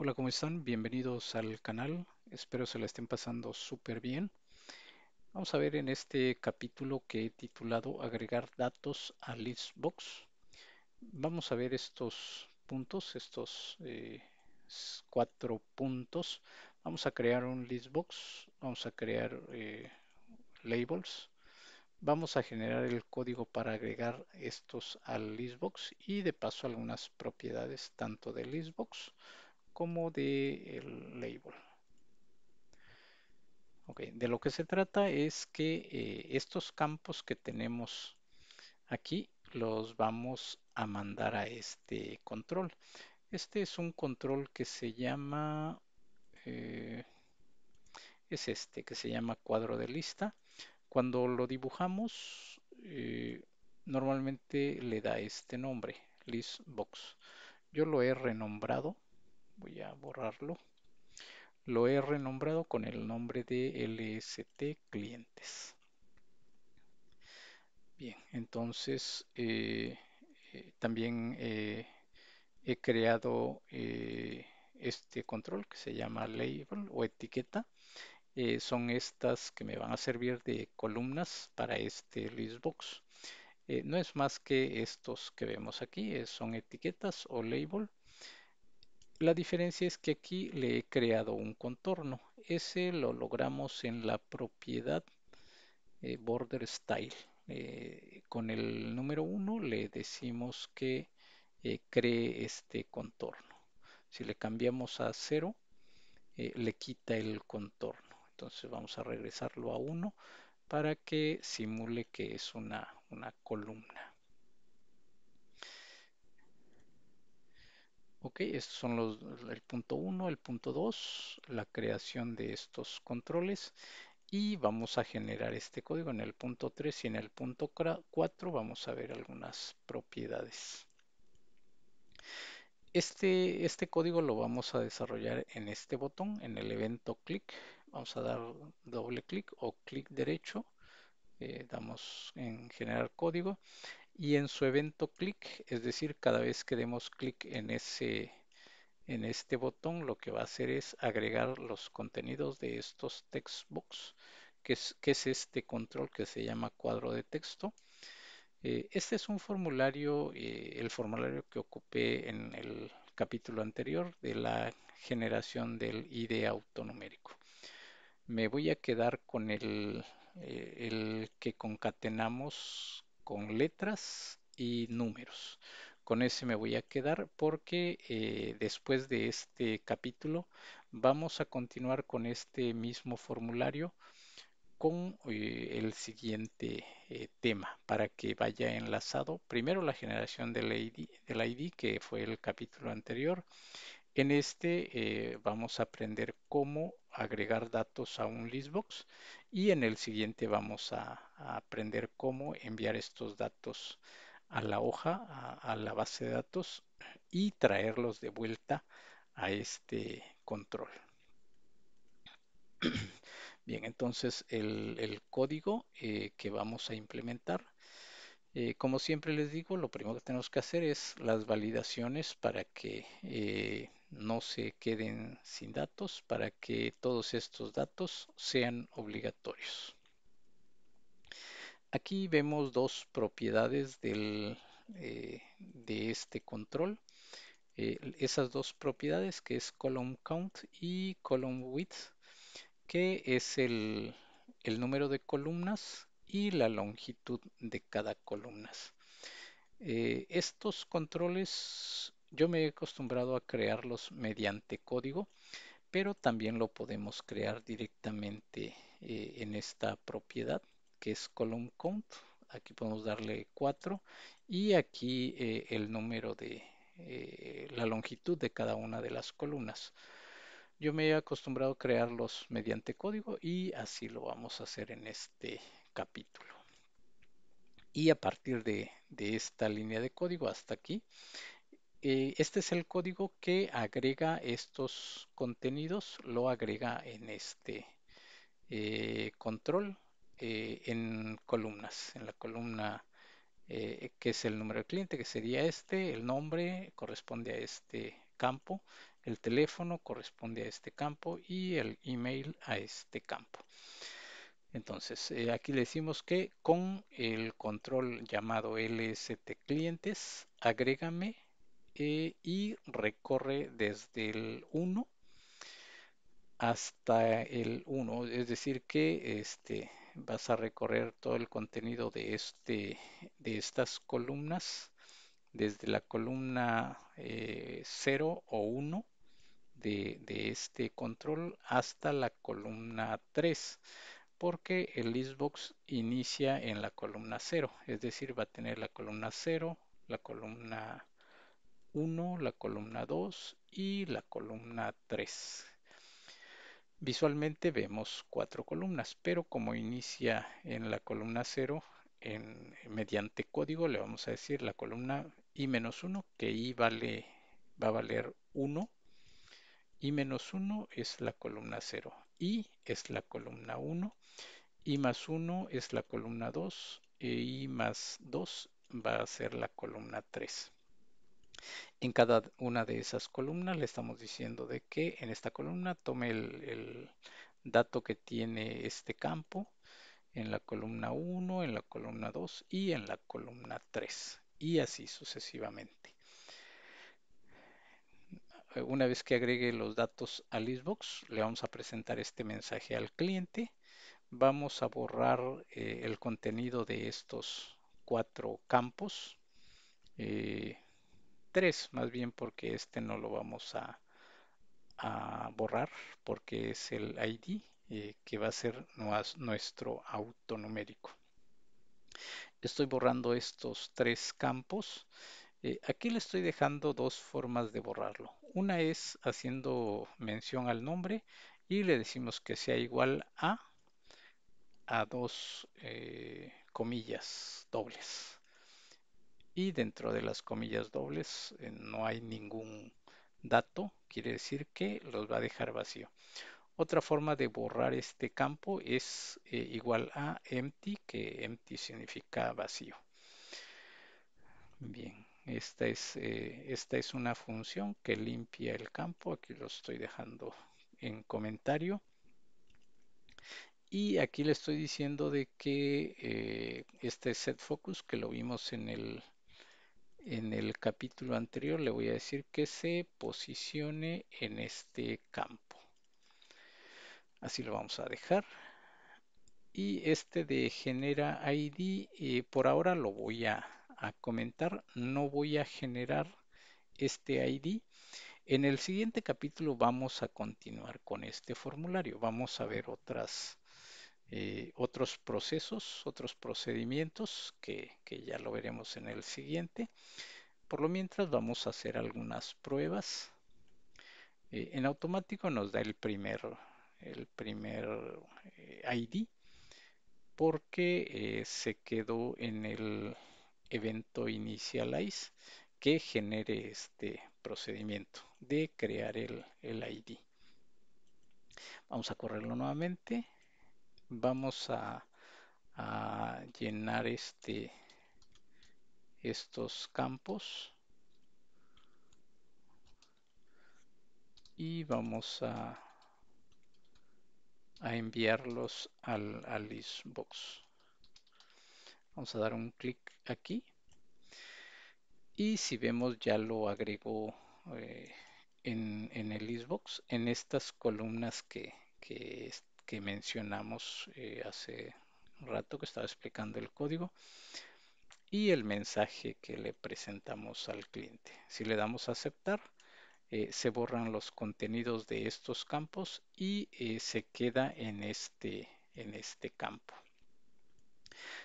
Hola, ¿cómo están? Bienvenidos al canal. Espero se la estén pasando súper bien. Vamos a ver en este capítulo que he titulado Agregar datos a Listbox. Vamos a ver estos puntos, estos eh, cuatro puntos. Vamos a crear un Listbox, vamos a crear eh, labels, vamos a generar el código para agregar estos al Listbox y de paso algunas propiedades tanto de Listbox como de de label. De lo que se trata es que eh, estos campos que tenemos aquí los vamos a mandar a este control. Este es un control que se llama, eh, es este, que se llama cuadro de lista. Cuando lo dibujamos, eh, normalmente le da este nombre, listbox. Yo lo he renombrado voy a borrarlo lo he renombrado con el nombre de LST clientes. Bien, entonces eh, eh, también eh, he creado este control que se llama label o etiqueta. son estas que me van a servir de columnas para este listbox. no es más que estos que vemos aquí, son etiquetas o label la diferencia es que aquí le he creado un contorno. Ese lo logramos en la propiedad eh, border style. Eh, con el número 1 le decimos que eh, cree este contorno. Si le cambiamos a 0, le quita el contorno. Entonces vamos a regresarlo a 1 para que simule que es una columna. Ok, estos son los, el punto 1, el punto 2, la creación de estos controles y vamos a generar este código en el punto 3 y en el punto 4 vamos a ver algunas propiedades. Este, este, código lo vamos a desarrollar en este botón, en el evento clic. Vamos a dar doble clic o clic derecho. Eh, damos en generar código y en su evento clic, es decir, cada vez que demos clic en ese en este botón lo que va a hacer es agregar los contenidos de estos textbooks, que es, es este control que se llama cuadro de texto. Eh, este es un formulario, eh, el formulario que ocupé en el capítulo anterior de la generación del ID autonumérico. Me voy a quedar con el, eh, el que concatenamos con letras y números. Con ese me voy a quedar porque eh, después de este capítulo vamos a continuar con este mismo formulario con eh, el siguiente eh, tema para que vaya enlazado primero la generación del ID, del ID que fue el capítulo anterior en este eh, vamos a aprender cómo agregar datos a un listbox y en el siguiente vamos a, aprender cómo enviar estos datos a la hoja, a, la base de datos y traerlos de vuelta a este control. Bien, entonces el, código eh, que vamos a implementar eh, como siempre les digo, lo primero que tenemos que hacer es las validaciones para que no se queden sin datos para que todos estos datos sean obligatorios. Aquí vemos dos propiedades del, eh, de este control. Eh, esas dos propiedades que es column count y column width, que es el, el número de columnas y la longitud de cada columna. Eh, estos controles yo me he acostumbrado a crearlos mediante código, pero también lo podemos crear directamente eh, en esta propiedad que es column count. Aquí podemos darle 4 y aquí eh, el número de eh, la longitud de cada una de las columnas. Yo me he acostumbrado a crearlos mediante código y así lo vamos a hacer en este capítulo. Y a partir de esta línea de código hasta aquí, eh, este es el código que agrega estos contenidos, lo agrega en este eh, control eh, en columnas, en la columna que es el número de cliente, que sería este, el nombre corresponde a este campo, el teléfono corresponde a este campo y el email a este campo. Entonces, aquí le decimos que con el control llamado lst clientes, agrégame y recorre desde el 1 hasta el 1, es decir que este, vas a recorrer todo el contenido de, este, de estas columnas desde la columna 0 eh, o 1 de, este control hasta la columna 3 porque el listbox inicia en la columna 0 es decir va a tener la columna 0 la columna 1, la columna 2 y la columna 3. Visualmente vemos cuatro columnas, pero como inicia en la columna 0, mediante código le vamos a decir la columna i 1 que i vale va a valer 1 i 1 es la columna 0 i es la columna 1 i más 1 es la columna 2 e i más 2 va a ser la columna 3 en cada una de esas columnas le estamos diciendo de que en esta columna tome el, dato que tiene este campo en la columna 1, en la columna 2 y en la columna 3 y así sucesivamente. Una vez que agregue los datos a Listbox, le vamos a presentar este mensaje al cliente. Vamos a borrar eh, el contenido de estos cuatro campos. Eh, más bien porque este no lo vamos a, borrar porque es el ID eh, que va a ser nuestro autonumérico. Estoy borrando estos tres campos. Eh, aquí le estoy dejando dos formas de borrarlo. Una es haciendo mención al nombre y le decimos que sea igual a, a dos eh, comillas dobles y dentro de las comillas dobles eh, no hay ningún dato, quiere decir que los va a dejar vacío. Otra forma de borrar este campo es eh, igual a empty, que empty significa vacío. Bien, esta es, eh, esta es una función que limpia el campo, aquí lo estoy dejando en comentario. Y aquí le estoy diciendo de que este set focus que lo vimos en el en el capítulo anterior le voy a decir que se posicione en este campo. Así lo vamos a dejar. Y este de genera ID, eh, por ahora lo voy a comentar. No voy a generar este ID. En el siguiente capítulo vamos a continuar con este formulario. Vamos a ver otras eh, otros procesos, otros procedimientos que, ya lo veremos en el siguiente. Por lo mientras vamos a hacer algunas pruebas. Eh, en automático nos da el primer, el primer eh, ID porque se quedó en el evento initialize que genere este procedimiento de crear el, el ID. Vamos a correrlo nuevamente vamos a, llenar este estos campos y vamos a, a enviarlos al, al listbox vamos a dar un clic aquí y si vemos ya lo agregó eh, en, en, el listbox en estas columnas que, que, que mencionamos eh, hace un rato que estaba explicando el código y el mensaje que le presentamos al cliente. Si le damos a aceptar, eh, se borran los contenidos de estos campos y eh, se queda en este, en este campo.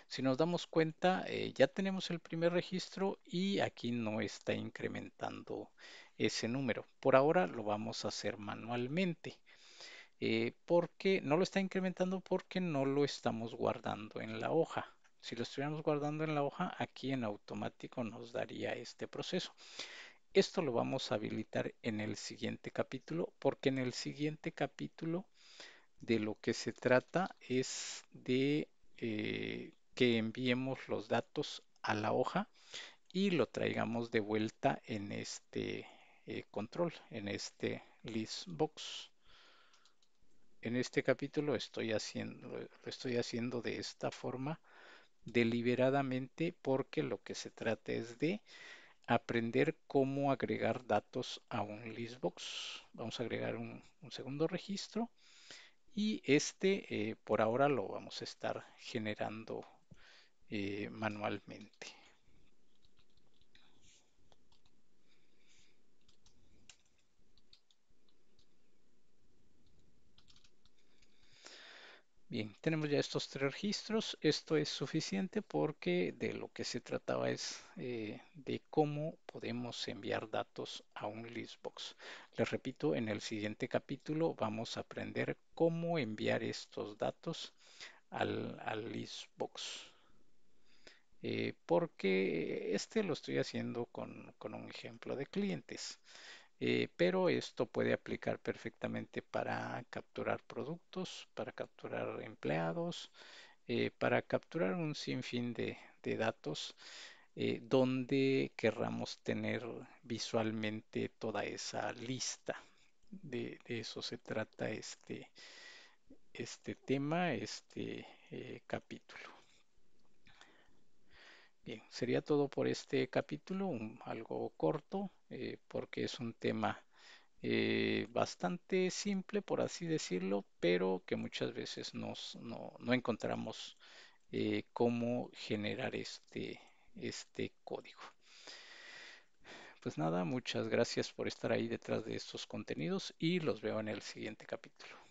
Si nos damos cuenta, ya tenemos el primer registro y aquí no está incrementando ese número. Por ahora lo vamos a hacer manualmente. Eh, porque no lo está incrementando porque no lo estamos guardando en la hoja. Si lo estuviéramos guardando en la hoja, aquí en automático nos daría este proceso. Esto lo vamos a habilitar en el siguiente capítulo, porque en el siguiente capítulo de lo que se trata es de eh, que enviemos los datos a la hoja y lo traigamos de vuelta en este eh, control, en este list box en este capítulo estoy haciendo, lo estoy haciendo de esta forma deliberadamente porque lo que se trata es de aprender cómo agregar datos a un listbox. Vamos a agregar un, segundo registro y este eh, por ahora lo vamos a estar generando eh, manualmente. Bien, tenemos ya estos tres registros. Esto es suficiente porque de lo que se trataba es eh, de cómo podemos enviar datos a un listbox. Les repito, en el siguiente capítulo vamos a aprender cómo enviar estos datos al, listbox. Eh, porque este lo estoy haciendo con un ejemplo de clientes. Eh, pero esto puede aplicar perfectamente para capturar productos, para capturar empleados, eh, para capturar un sinfín de, datos eh, donde querramos tener visualmente toda esa lista. De, eso se trata este, este tema, este capítulo. Bien, sería todo por este capítulo, algo corto. Eh, porque es un tema eh, bastante simple, por así decirlo, pero que muchas veces no, encontramos eh, cómo generar este, este código. Pues nada, muchas gracias por estar ahí detrás de estos contenidos y los veo en el siguiente capítulo.